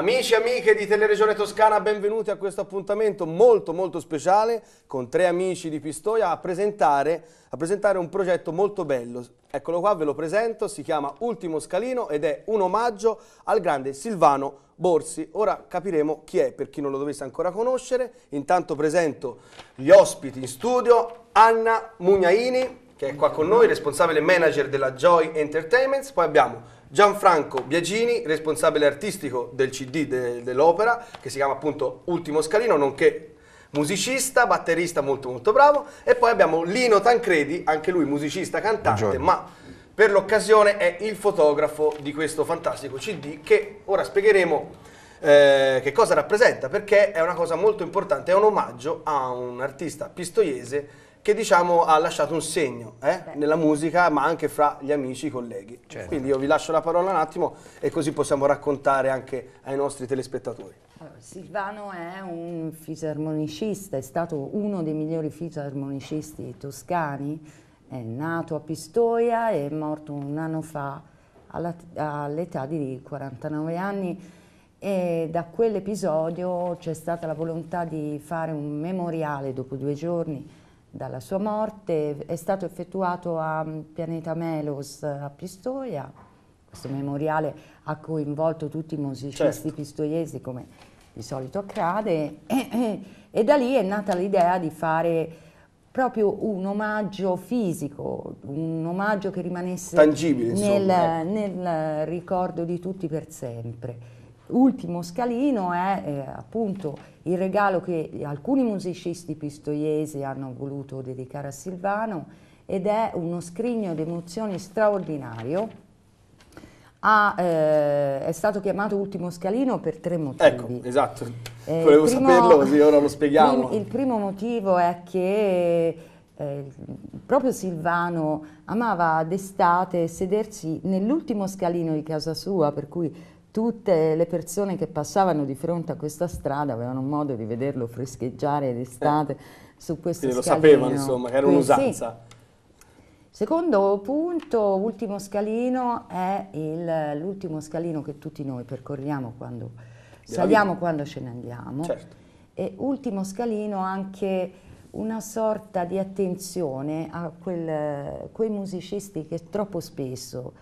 Amici e amiche di Teleregione Toscana, benvenuti a questo appuntamento molto molto speciale con tre amici di Pistoia a presentare, a presentare, un progetto molto bello. Eccolo qua, ve lo presento, si chiama Ultimo Scalino ed è un omaggio al grande Silvano Borsi. Ora capiremo chi è, per chi non lo dovesse ancora conoscere. Intanto presento gli ospiti in studio, Anna Mugnaini, che è qua con noi, responsabile manager della Joy Entertainment. Poi abbiamo Gianfranco Biagini, responsabile artistico del CD de, dell'opera, che si chiama appunto Ultimo Scalino, nonché musicista, batterista molto molto bravo, e poi abbiamo Lino Tancredi, anche lui musicista, cantante, Buongiorno. ma per l'occasione è il fotografo di questo fantastico CD che ora spiegheremo eh, che cosa rappresenta, perché è una cosa molto importante, è un omaggio a un artista pistoiese che diciamo ha lasciato un segno eh? nella musica ma anche fra gli amici e i colleghi. Certo. Quindi io vi lascio la parola un attimo e così possiamo raccontare anche ai nostri telespettatori. Allora, Silvano è un fisarmonicista, è stato uno dei migliori fisarmonicisti toscani, è nato a Pistoia e è morto un anno fa all'età di 49 anni e da quell'episodio c'è stata la volontà di fare un memoriale dopo due giorni dalla sua morte, è stato effettuato a Pianeta Melos a Pistoia, questo memoriale ha coinvolto tutti i musicisti certo. pistoiesi come di solito accade, e, e, e da lì è nata l'idea di fare proprio un omaggio fisico, un omaggio che rimanesse Tangibile, nel, nel ricordo di tutti per sempre ultimo scalino è eh, appunto il regalo che alcuni musicisti pistoiesi hanno voluto dedicare a Silvano ed è uno scrigno di emozioni straordinario. Ha, eh, è stato chiamato ultimo scalino per tre ecco, motivi. Ecco, esatto, eh, volevo primo, saperlo così ora lo spieghiamo. Il primo motivo è che eh, proprio Silvano amava d'estate sedersi nell'ultimo scalino di casa sua, per cui tutte le persone che passavano di fronte a questa strada avevano modo di vederlo frescheggiare d'estate eh. su questo scalino. lo sapevano, insomma, era un'usanza. Sì. Secondo punto, ultimo scalino, è l'ultimo scalino che tutti noi percorriamo quando saliamo, quando ce ne andiamo. Certo. E ultimo scalino anche una sorta di attenzione a quel, quei musicisti che troppo spesso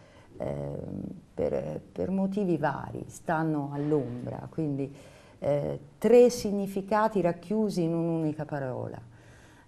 per, per, motivi vari, stanno all'ombra, quindi eh, tre significati racchiusi in un'unica parola.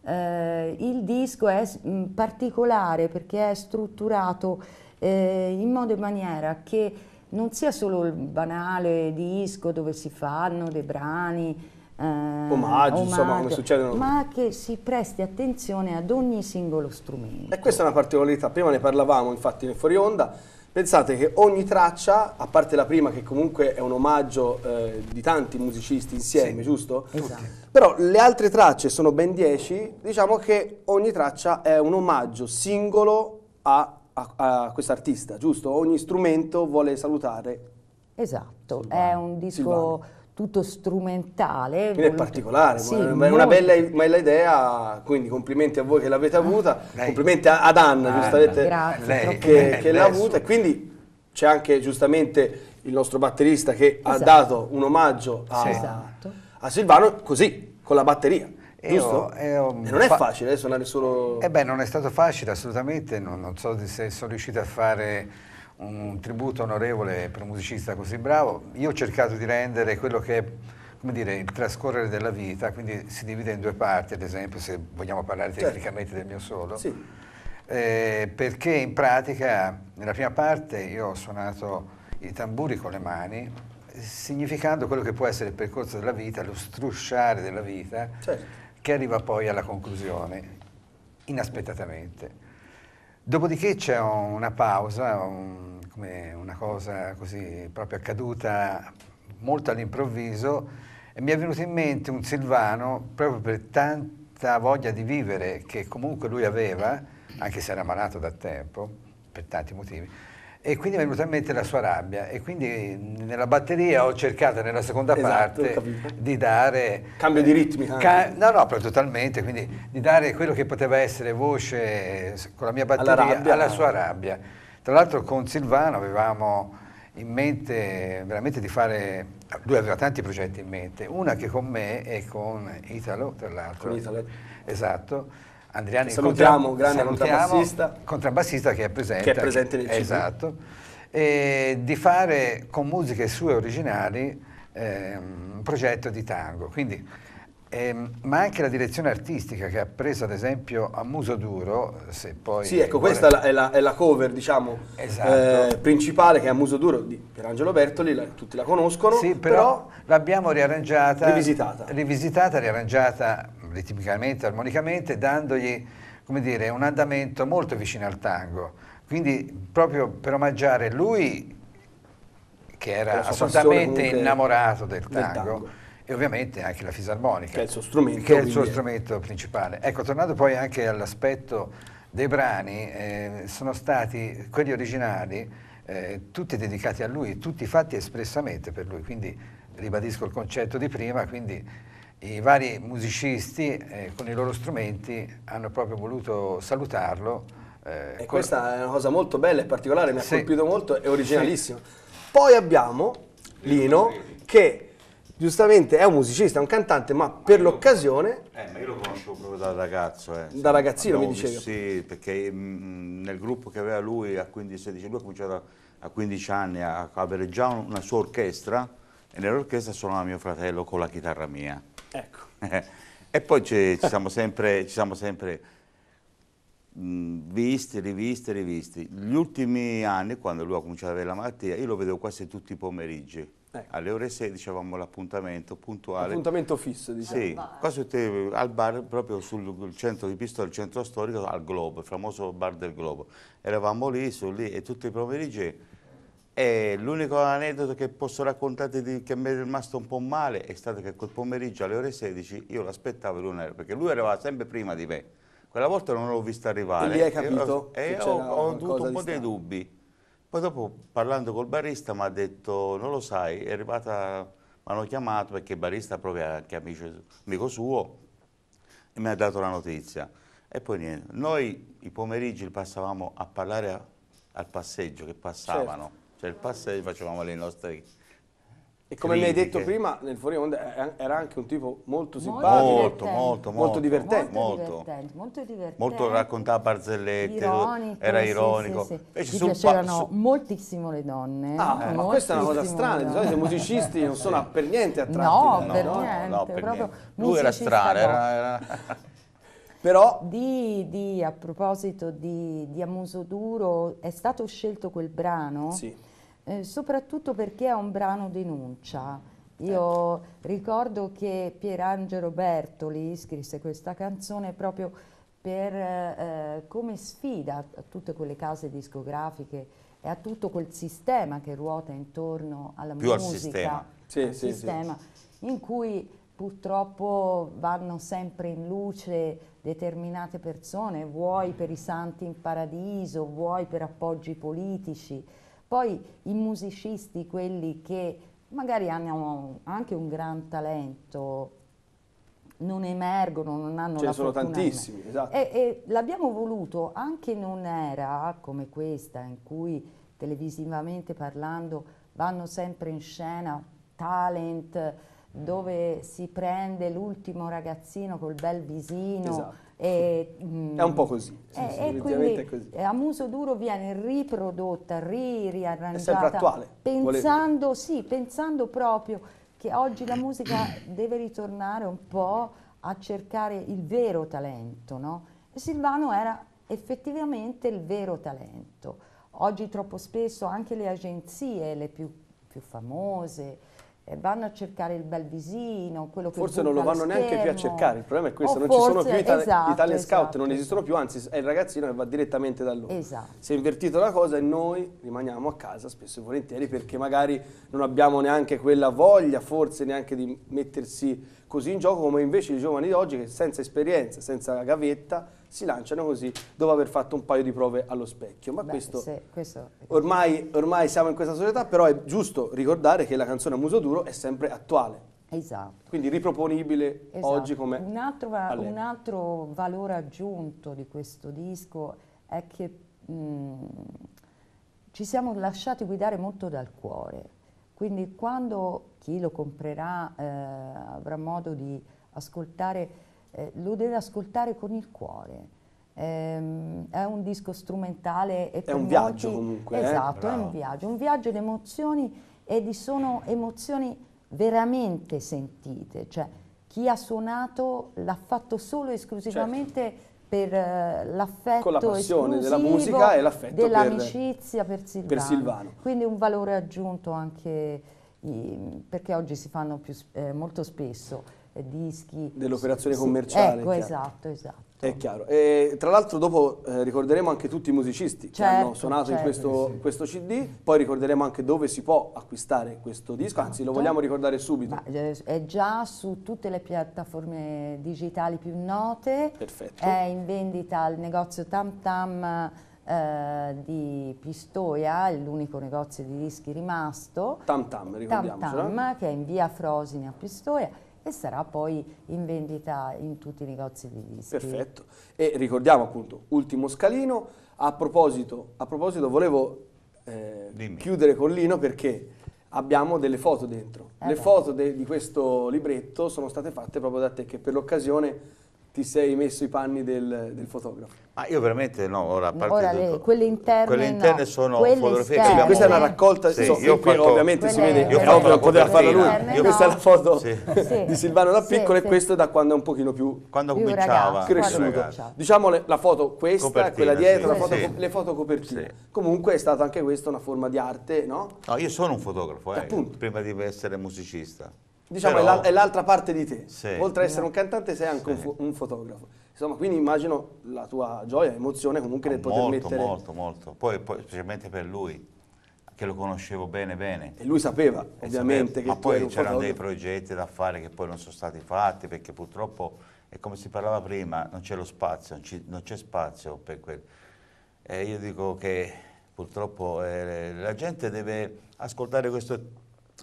Eh, il disco è mm, particolare perché è strutturato eh, in modo e maniera che non sia solo il banale disco dove si fanno dei brani, eh, omaggio, omaggio, insomma, come succede. Ma che si presti attenzione ad ogni singolo strumento. E questa è una particolarità, prima ne parlavamo infatti in fuori onda, Pensate che ogni traccia, a parte la prima che comunque è un omaggio eh, di tanti musicisti insieme, sì. giusto? Esatto. Però le altre tracce sono ben 10, diciamo che ogni traccia è un omaggio singolo a, a, a quest'artista, giusto? Ogni strumento vuole salutare. Esatto, Silvano. è un disco... Silvano tutto strumentale. Quindi è particolare, sì, ma, è una bella, bella, idea, quindi complimenti a voi che l'avete ah, avuta, Dai. complimenti ad Anna, Anna. giustamente, Grazie. che, che l'ha avuta e quindi c'è anche giustamente il nostro batterista che esatto. ha dato un omaggio a, esatto. a Silvano così, con la batteria. Io, io, non è facile eh, suonare solo... Eh beh, non è stato facile assolutamente, non, non so se sono riuscito a fare un tributo onorevole per un musicista così bravo. Io ho cercato di rendere quello che è come dire, il trascorrere della vita, quindi si divide in due parti, ad esempio, se vogliamo parlare certo. tecnicamente del mio solo. Sì. Eh, perché in pratica, nella prima parte, io ho suonato i tamburi con le mani, significando quello che può essere il percorso della vita, lo strusciare della vita, certo. che arriva poi alla conclusione, inaspettatamente. Dopodiché c'è una pausa, un, come una cosa così proprio accaduta molto all'improvviso e mi è venuto in mente un Silvano proprio per tanta voglia di vivere che comunque lui aveva, anche se era malato da tempo, per tanti motivi, e quindi mi è venuta in mente la sua rabbia e quindi nella batteria ho cercato nella seconda esatto, parte di dare cambio di eh, ritmi ca- no no proprio totalmente quindi di dare quello che poteva essere voce con la mia batteria alla, rabbia, alla sua rabbia tra l'altro con Silvano avevamo in mente veramente di fare lui aveva tanti progetti in mente una che con me e con Italo tra l'altro con Italo esatto Andriani salutiamo, contra- grande contrabbassista. contrabbassista che è presente, che è presente nel CD. Esatto, e di fare con musiche sue originali eh, un progetto di tango. Quindi, eh, ma anche la direzione artistica che ha preso ad esempio a Muso Duro, se poi... Sì, ecco, questa è la, è la, è la cover, diciamo, esatto. eh, principale che è a Muso Duro di Pierangelo Bertoli, la, tutti la conoscono, sì, però, però l'abbiamo riarrangiata... Rivisitata. Rivisitata, riarrangiata ritmicamente, armonicamente, dandogli come dire, un andamento molto vicino al tango. Quindi proprio per omaggiare lui, che era assolutamente innamorato del tango, del tango, e ovviamente anche la fisarmonica, che è il suo strumento, che è il suo strumento principale. Ecco, tornando poi anche all'aspetto dei brani, eh, sono stati quelli originali, eh, tutti dedicati a lui, tutti fatti espressamente per lui, quindi ribadisco il concetto di prima, quindi i vari musicisti eh, con i loro strumenti hanno proprio voluto salutarlo. Eh, e questa è una cosa molto bella e particolare, mi sì. ha colpito molto, è originalissimo. Sì. Poi abbiamo Lino che giustamente è un musicista, è un cantante, ma, ma per l'occasione... Eh, ma io lo conoscevo proprio da ragazzo. Eh. Da ragazzino mi dicevi? Sì, perché mh, mm, nel gruppo che aveva lui a 15-16, lui ha cominciato a 15 anni a avere già una sua orchestra e nell'orchestra suonava mio fratello con la chitarra mia. Ecco. e poi ci, ci, siamo sempre, ci siamo sempre mh, visti, rivisti, rivisti. Gli ultimi anni, quando lui ha cominciato ad avere la malattia, io lo vedevo quasi tutti i pomeriggi. Ecco. Alle ore 16 avevamo l'appuntamento puntuale. Appuntamento fisso, diciamo. Sì, al quasi al bar, proprio sul centro di Pistoia, il centro storico, al Globo, il famoso bar del Globo. Eravamo lì, su lì, e tutti i pomeriggi e l'unico aneddoto che posso raccontarti di, che mi è rimasto un po' male è stato che quel pomeriggio alle ore 16 io l'aspettavo in un'era, perché lui arrivava sempre prima di me. Quella volta non l'ho visto arrivare. E lì hai capito? E eh, ho, ho avuto un po' dei dubbi. Poi dopo, parlando col barista, mi ha detto, non lo sai, è arrivata, mi hanno chiamato perché il barista è proprio anche amico, amico suo e mi ha dato la notizia. E poi niente, noi i pomeriggi li passavamo a parlare a, al passeggio che passavano. Certo cioè il passeggio facevamo le nostre e come mi hai detto prima, nel fuori onda era anche un tipo molto simpatico. Molto, molto, molto, molto divertente. Molto, divertente, molto divertente. Molto raccontava barzellette, ironico, era ironico. Sì, sì, sì. piacevano moltissimo le donne. Ah, eh. ma questa è una cosa strana, di solito i musicisti non sono per niente attratti. No, no per no, niente. No, per niente. Lui era strano, era... era... Però di, di, a proposito di, di Amuso Duro, è stato scelto quel brano? Sì eh, soprattutto perché è un brano denuncia. Eh. Io ricordo che Pierangelo Bertoli scrisse questa canzone proprio per, eh, come sfida a tutte quelle case discografiche e a tutto quel sistema che ruota intorno alla Più musica, al sistema, sì, al sì, sistema sì. in cui purtroppo vanno sempre in luce determinate persone, vuoi per i santi in paradiso, vuoi per appoggi politici. Poi i musicisti, quelli che magari hanno anche un gran talento, non emergono, non hanno Ce la sono tantissimi, esatto. E, e l'abbiamo voluto anche in un'era come questa, in cui televisivamente parlando vanno sempre in scena talent, dove si prende l'ultimo ragazzino col bel visino. Esatto. E, mh, mm, è un po' così, sì, e, eh, sì, e quindi, così. a muso duro viene riprodotta, ri, riarrangiata, attuale, pensando, volete. sì, pensando proprio che oggi la musica deve ritornare un po' a cercare il vero talento, no? E Silvano era effettivamente il vero talento. Oggi troppo spesso anche le agenzie, le più, più famose, vanno a cercare il bel visino, quello che Forse non lo vanno neanche più a cercare, il problema è questo, o non forse, ci sono più itali- esatto, Italian esatto. Scout, non esatto. esistono più, anzi è il ragazzino che va direttamente da loro. Esatto. Si è invertita la cosa e noi rimaniamo a casa spesso e volentieri perché magari non abbiamo neanche quella voglia forse neanche di mettersi così in gioco come invece i giovani di oggi che senza esperienza, senza gavetta, si lanciano così dopo aver fatto un paio di prove allo specchio. Ma Beh, questo, se, questo ormai, ormai siamo in questa società, però è giusto ricordare che la canzone Muso Duro è sempre attuale. Esatto. Quindi riproponibile esatto. oggi come un un altro, valore aggiunto di questo disco è che mh, mm, ci siamo lasciati guidare molto dal cuore. Quindi quando chi lo comprerà eh, avrà modo di ascoltare, eh, lo deve ascoltare con il cuore. Ehm, è un disco strumentale. E è un molti, viaggio comunque. Eh, esatto, eh? è un viaggio, un viaggio di emozioni e di sono emozioni veramente sentite. Cioè, chi ha suonato l'ha fatto solo e esclusivamente certo per eh, l'affetto con la passione della musica e l'affetto dell'amicizia per, per, Silvano. per, Silvano. Quindi un valore aggiunto anche perché oggi si fanno più, eh, molto spesso eh, dischi dell'operazione sì, commerciale. Ecco, chiaro. esatto, esatto. Certo. È chiaro. E, tra l'altro dopo eh, ricorderemo anche tutti i musicisti certo, che hanno certo, suonato certo, in questo, sì. questo, CD, poi ricorderemo anche dove si può acquistare questo disco, esatto. anzi lo vogliamo ricordare subito. Ma, eh, è già su tutte le piattaforme digitali più note, Perfetto. è in vendita al negozio Tam Tam eh, di Pistoia, l'unico negozio di dischi rimasto. Tam Tam, ricordiamocelo. Tam Tam, che è in via Frosini a Pistoia e sarà poi in vendita in tutti i negozi di dischi. Perfetto. E ricordiamo appunto, ultimo scalino, a proposito, a proposito volevo eh, chiudere con Lino perché abbiamo delle foto dentro. Eh Le beh. foto di questo libretto sono state fatte proprio da te che per l'occasione ti sei messo i panni del, del fotografo? Ma io veramente no, ora a parte ora tutto, quelle interne, quelle interne no. sono quelle fotografie esterne. che abbiamo... Questa è una raccolta, sì, so, io fatto, ovviamente si vede, io è ovvio, poteva farla lui, io, questa no. è la foto sì. di Silvano da piccolo sì, e è da quando è un pochino più, quando più cominciava, cresciuto. Diciamo le, la foto questa, copertina, quella dietro, foto, le foto copertine. Comunque è stata anche questa una forma di arte, no? No, io sono un fotografo, eh, prima di essere musicista. Diciamo Però... è l'altra parte di te. Sì. Oltre ad essere un cantante sei anche sì. un, un, fotografo. Insomma, quindi immagino la tua gioia emozione comunque no, ah, nel molto, poter mettere... Molto, molto, poi, poi specialmente per lui, che lo conoscevo bene bene. E lui sapeva, e ovviamente, sapeva. che Ma poi c'erano dei progetti da fare che poi non sono stati fatti, perché purtroppo, è come si parlava prima, non c'è lo spazio, non c'è spazio per quel... E io dico che purtroppo eh, la gente deve ascoltare questo,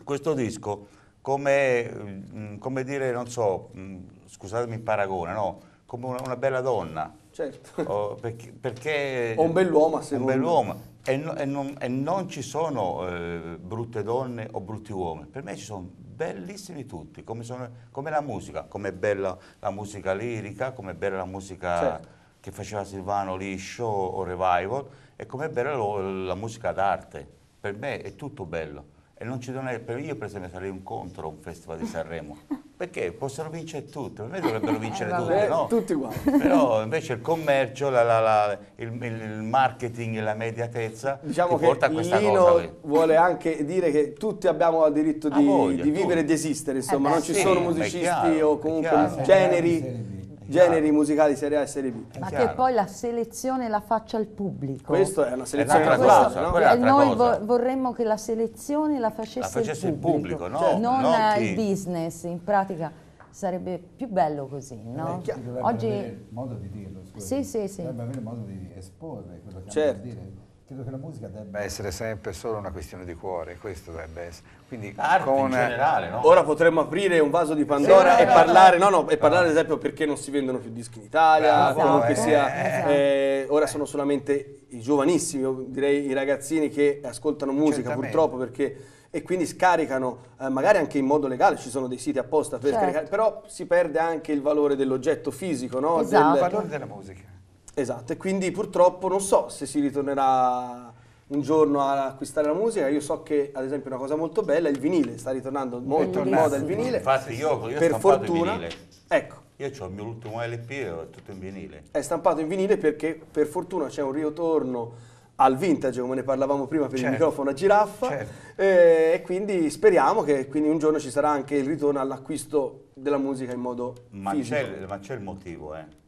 questo disco come, mm, come dire, non so, mm, scusatemi il paragone, no? Come una, una bella donna. Certo. O perché, perché o un bell'uomo, se un bell'uomo. E, no, e, non, e, non, ci sono eh, brutte donne o brutti uomini, per me ci sono bellissimi tutti, come, sono, come la musica, come è bella la musica lirica, come è bella la musica certo. che faceva Silvano Liscio o Revival e come è bella lo, la musica d'arte, per me è tutto bello e non ci devono essere, io per esempio sarei un contro a un festival di Sanremo, perché possono vincere tutti, per me dovrebbero vincere eh, tutte, no? Tutti uguali. Però invece il commercio, la, la, la, il, il, marketing e la mediatezza diciamo porta a questa Lino cosa. Lino vuole anche dire che tutti abbiamo il diritto di, voglia, di vivere e di esistere, insomma, eh beh, non ci sì, sono musicisti chiaro, o comunque generi generi musicali Serie A e Serie B. Ma che poi la selezione la faccia il pubblico. Questa è una selezione è cosa, no? Quella noi cosa. vorremmo che la selezione la facesse, la facesse il pubblico, il pubblico no? Cioè, non, non il business, in pratica sarebbe più bello così, eh, no? Oggi Avere modo di dirlo, scusa. Sì, sì, sì. Dovrebbe avere modo di esporre quello che certo. dire credo che la musica debba essere sempre solo una questione di cuore, questo dovrebbe essere. Quindi Arte con... in generale, no? Ora potremmo aprire un vaso di Pandora sì, e, no, parlare, no, no, e parlare, ad eh. esempio, perché non si vendono più dischi in Italia, Bravo, comunque eh, sia, eh, eh, esatto. ora eh. sono solamente i giovanissimi, direi i ragazzini che ascoltano musica certamente. purtroppo perché e quindi scaricano eh, magari anche in modo legale, ci sono dei siti apposta per certo. scaricare, però si perde anche il valore dell'oggetto fisico, no? Esatto. Del... Il valore della musica. Esatto, e quindi purtroppo non so se si ritornerà un giorno ad acquistare la musica. Io so che, ad esempio, una cosa molto bella è il vinile, sta ritornando molto in moda il vinile. Infatti, io, io per fortuna, il vinile. ecco. Io ho il mio ultimo LP e ho tutto in vinile. È stampato in vinile perché, per fortuna, c'è un ritorno al vintage, come ne parlavamo prima per certo. il microfono a giraffa, certo. eh, e quindi speriamo che quindi un giorno ci sarà anche il ritorno all'acquisto della musica in modo ma C'è, ma c'è il motivo, eh.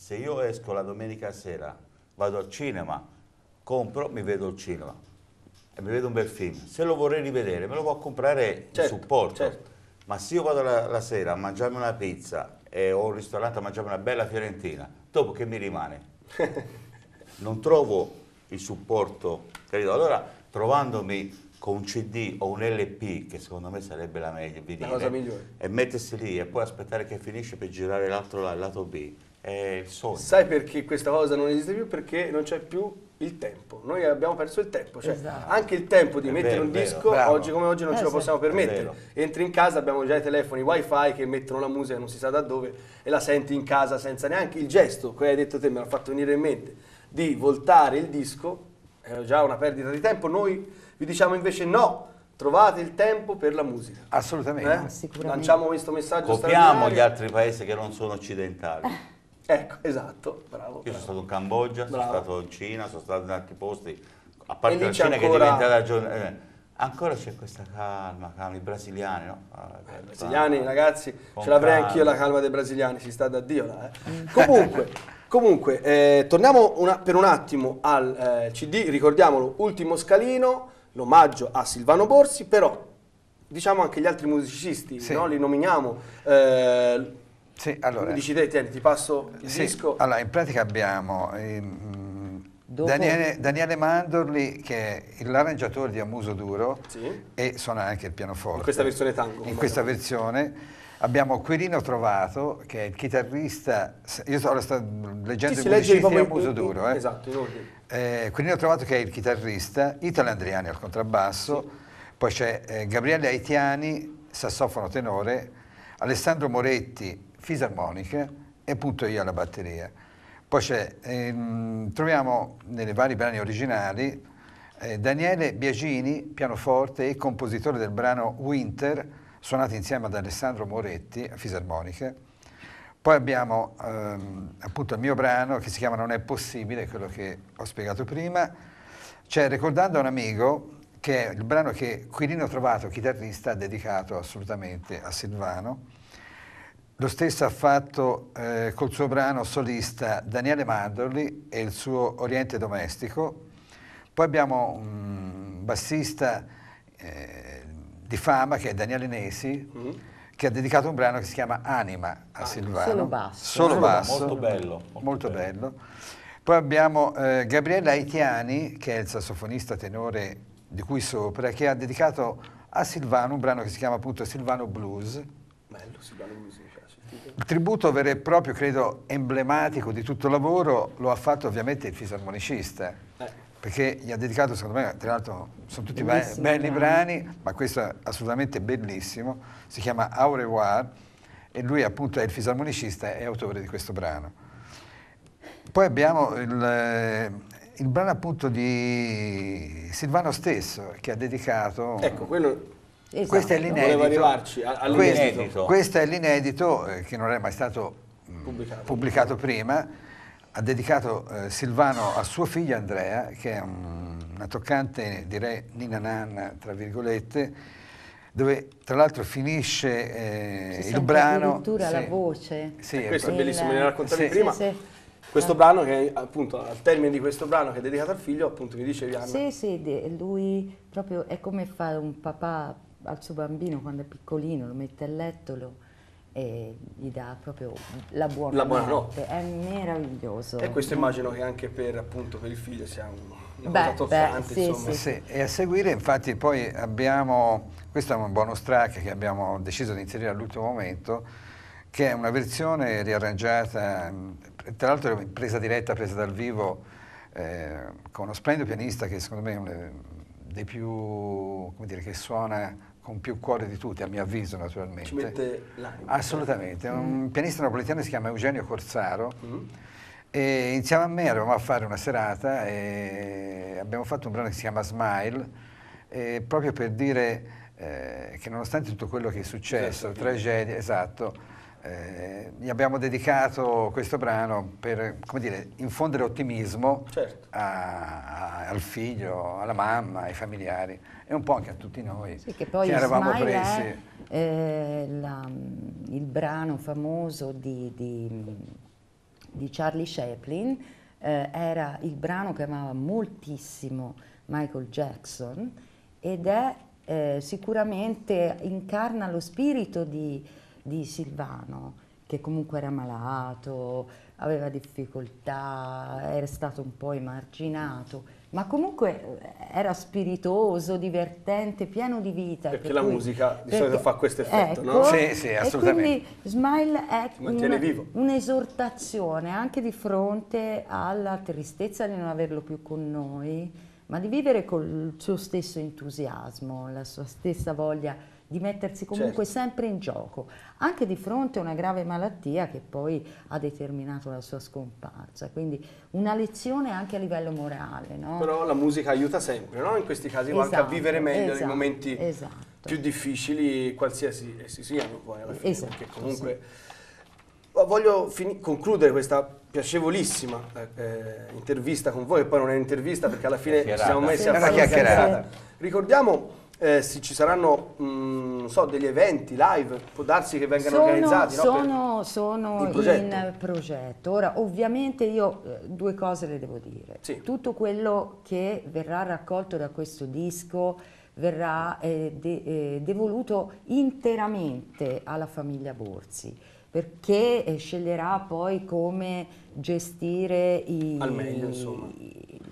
Se io esco la domenica sera, vado al cinema, compro, mi vedo il cinema e mi vedo un bel film. Se lo vorrei rivedere, me lo può comprare certo, il supporto. Certo. Ma se io vado la, la sera a mangiarmi una pizza eh, o un ristorante a mangiarmi una bella fiorentina, dopo che mi rimane? non trovo il supporto, capito? Allora, trovandomi con un CD o un LP, che secondo me sarebbe la meglio, vinile, la cosa migliore. e mettersi lì e poi aspettare che finisce per girare l'altro lato B, è il sogno. Sai perché questa cosa non esiste più? Perché non c'è più il tempo. Noi abbiamo perso il tempo, cioè esatto. anche il tempo di è mettere vero, un disco vero, oggi come oggi non eh, ce lo eh, possiamo permettere. Entri in casa, abbiamo già i telefoni wifi che mettono la musica non si sa da dove e la senti in casa senza neanche il gesto come hai detto te, me l'ha fatto venire in mente, di voltare il disco, è già una perdita di tempo. Noi vi diciamo invece no, trovate il tempo per la musica. Assolutamente. Eh? Lanciamo questo messaggio. Copiamo gli altri paesi che non sono occidentali. ecco, esatto, bravo. Io bravo. sono stato in Cambogia, bravo. sono stato in Cina, sono stato in altri posti, a parte la Cina ancora... che è diventata... Giorn- eh, ancora c'è questa calma, calma, i brasiliani, no? Ah, eh, I brasiliani, ah, ragazzi, ce l'avrei anch'io la calma dei brasiliani, si sta da Dio là, eh. Comunque, comunque eh, torniamo una, per un attimo al eh, CD, ricordiamolo, ultimo scalino, l'omaggio a Silvano Borsi, però diciamo anche gli altri musicisti, sì. no? li nominiamo. Eh, sì, allora, dici te, tieni, ti passo il sì, disco. Allora, in pratica abbiamo ehm, Daniele, Daniele, Mandorli, che è l'arrangiatore di Amuso Duro sì. e suona anche il pianoforte. In questa versione tango. In questa no? versione abbiamo Quirino Trovato, che è il chitarrista, io sto, sto leggendo il i musicisti legge a muso duro, eh. esatto, in ordine. Eh, Quirino Trovato che è il chitarrista, Italo Andriani al contrabbasso, sì. poi c'è eh, Gabriele Aitiani, sassofono tenore, Alessandro Moretti, fisarmonica e appunto io alla batteria. Poi c'è, ehm, troviamo nei vari brani originali eh, Daniele Biagini, pianoforte e compositore del brano Winter, suonati insieme ad Alessandro Moretti a Fisarmonica. Poi abbiamo ehm, appunto il mio brano che si chiama Non è possibile, quello che ho spiegato prima, cioè ricordando a un amico che è il brano che Quirino Trovato, chitarrista, ha dedicato assolutamente a Silvano. Lo stesso ha fatto eh, col suo brano solista Daniele Mandorli e il suo Oriente Domestico. Poi abbiamo un bassista eh, di fama che è Daniele Nesi. Mm -hmm che ha dedicato un brano che si chiama Anima a ah, Silvano. Solo basso. Solo basso. Molto bello. Molto, molto bello. bello. Poi abbiamo eh, Gabriella Aitiani, che è il sassofonista tenore di cui sopra, che ha dedicato a Silvano un brano che si chiama appunto Silvano Blues. Bello Silvano Blues, Il tributo vero e proprio, credo, emblematico di tutto il lavoro lo ha fatto ovviamente il fisarmonicista. Eh perché gli ha dedicato, secondo me, tra l'altro sono tutti be belli brani. ma questo è assolutamente bellissimo, si chiama Au revoir e lui appunto è il fisarmonicista e autore di questo brano. Poi abbiamo il, eh, il, brano appunto di Silvano stesso che ha dedicato... Ecco, quello... Esatto. Questo è l'inedito. Questo, questo, è l'inedito eh, che non è mai stato mm, pubblicato, pubblicato prima ha dedicato eh, Silvano a sua figlia Andrea, che è un, una toccante, direi, nina nanna, tra virgolette, dove tra l'altro finisce eh, il brano. Addirittura sì. la voce. Sì, questo è bellissimo, me ne raccontavi sì, prima. Sì, questo brano che appunto al termine di questo brano che è dedicato al figlio appunto mi dice Anna. Sì, sì, lui proprio è come fare un papà al suo bambino quando è piccolino, lo mette a letto, lo, e gli dà proprio la buona, la notte. È meraviglioso. E questo immagino che anche per, appunto, per il figlio sia un, una beh, Beh, sì, sì. Sì, e a seguire infatti poi abbiamo, questo è un bonus track che abbiamo deciso di inserire all'ultimo momento, che è una versione riarrangiata, tra l'altro presa diretta, presa dal vivo, eh, con uno splendido pianista che secondo me è uno dei più, come dire, che suona con più cuore di tutti, a mio avviso naturalmente. Ci mette l'anima. Assolutamente, mm. un pianista napoletano si chiama Eugenio Corsaro mm. e insieme a me eravamo a fare una serata e abbiamo fatto un brano che si chiama Smile, proprio per dire eh, che nonostante tutto quello che è successo, certo. esatto. tragedie, esatto, eh, gli abbiamo dedicato questo brano per dire, infondere ottimismo certo. a, a, al figlio, alla mamma, ai familiari e un po' anche a tutti noi sì, che, poi che eravamo Smile presi. È, eh, la, il brano famoso di, di, di Charlie Chaplin eh, era il brano che amava moltissimo Michael Jackson ed è eh, sicuramente incarna lo spirito di di Silvano, che comunque era malato, aveva difficoltà, era stato un po' emarginato, ma comunque eh, era spiritoso, divertente, pieno di vita. Perché per la cui, musica di solito fa questo effetto, ecco, no? Sì, sì, assolutamente. quindi Smile è un, un'esortazione anche di fronte alla tristezza di non averlo più con noi, ma di vivere col suo stesso entusiasmo, la sua stessa voglia di mettersi comunque certo. sempre in gioco, anche di fronte a una grave malattia che poi ha determinato la sua scomparsa. Quindi una lezione anche a livello morale. No? Però la musica aiuta sempre, no? in questi casi esatto, anche a esatto, vivere meglio esatto, nei momenti esatto. più difficili, qualsiasi essi siano poi alla fine, esatto, comunque... Sì voglio concludere questa piacevolissima eh, eh intervista con voi, che poi non è un'intervista perché alla fine ci siamo messi a fare una chiacchierata. Ricordiamo eh, ci saranno mh, mm, so, degli eventi live, può darsi che vengano sono, organizzati? No? Sono, per, sono in, progetto. in, progetto. Ora, ovviamente io eh, due cose le devo dire. Sì. Tutto quello che verrà raccolto da questo disco verrà eh, de eh, devoluto interamente alla famiglia Borsi perché eh, sceglierà poi come gestire i, meglio,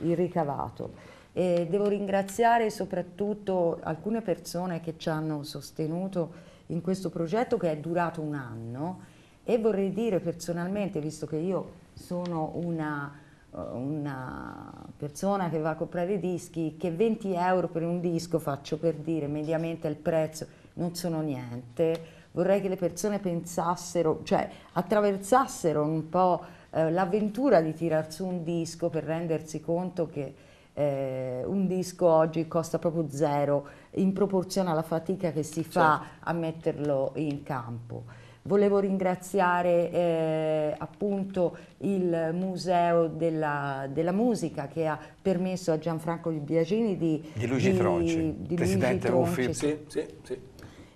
il ricavato. E devo ringraziare soprattutto alcune persone che ci hanno sostenuto in questo progetto che è durato un anno e vorrei dire personalmente, visto che io sono una, eh, una persona che va a comprare dischi, che 20 euro per un disco faccio per dire mediamente il prezzo, non sono niente. Vorrei che le persone pensassero, cioè attraversassero un po' eh, l'avventura di tirar su un disco per rendersi conto che eh, un disco oggi costa proprio zero in proporzione alla fatica che si fa certo. a metterlo in campo. Volevo ringraziare eh, appunto il Museo della, della, Musica che ha permesso a Gianfranco Biagini di... Di Luigi di, Tronci, di presidente Uffizi. Sì, sì, sì.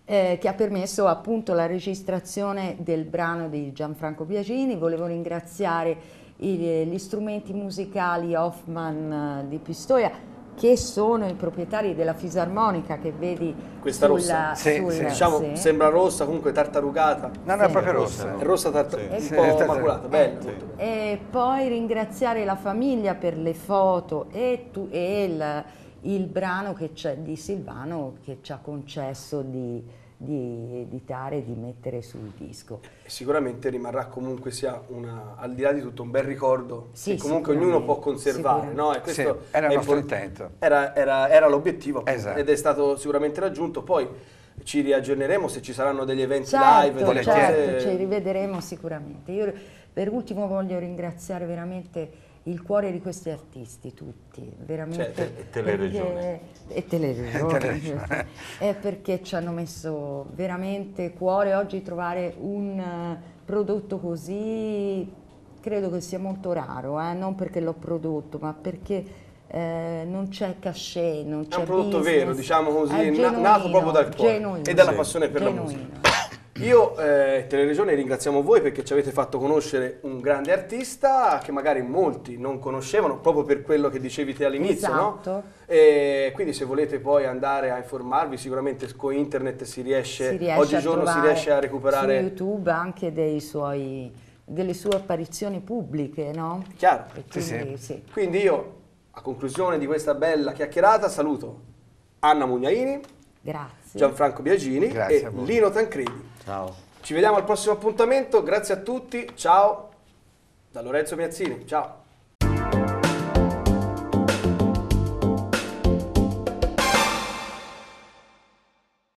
Eh, che ha permesso appunto la registrazione del brano di Gianfranco Biagini. Volevo ringraziare gli strumenti musicali Hoffman eh, di Pistoia che sono i proprietari della fisarmonica che vedi questa sulla, rossa sì, sulla, sì. Diciamo, sì. sembra rossa comunque tartarugata no no è proprio rossa è rossa tartarugata un po' maculata bello e poi ringraziare la famiglia per le foto e, tu, e il, il brano di Silvano che ci ha concesso di di editare e di mettere sul disco. Sicuramente rimarrà comunque sia una, al di là di tutto un bel ricordo sì, che comunque ognuno può conservare. No? Sì, era il nostro intento. Era, era, era l'obiettivo esatto. ed è stato sicuramente raggiunto. Poi ci riaggiorneremo se ci saranno degli eventi certo, live. Certo, ci rivedremo sicuramente. Io per ultimo voglio ringraziare veramente il cuore di questi artisti, tutti, veramente. Cioè, e teleregione. E teleregione. è perché ci hanno messo veramente cuore. Oggi trovare un eh, prodotto così credo che sia molto raro, eh? non perché l'ho prodotto, ma perché eh, non c'è cachet, non c'è È un prodotto business. vero, diciamo così, nato proprio dal cuore genuino, e dalla passione per genuino. la musica. Io, eh, Teleregione, ringraziamo voi perché ci avete fatto conoscere un grande artista che magari molti non conoscevano, proprio per quello che dicevi te all'inizio, esatto. no? E quindi se volete poi andare a informarvi, sicuramente con internet si riesce, si riesce oggigiorno si riesce a recuperare... Su YouTube anche dei suoi, delle sue apparizioni pubbliche, no? Chiaro. Quindi, sì, sì. Sì. quindi io, a conclusione di questa bella chiacchierata, saluto Anna Mugnaini. Grazie. Gianfranco Biagini Grazie e Lino Tancredi. Ciao. Ci vediamo al prossimo appuntamento, grazie a tutti, ciao da Lorenzo Piazzini, ciao.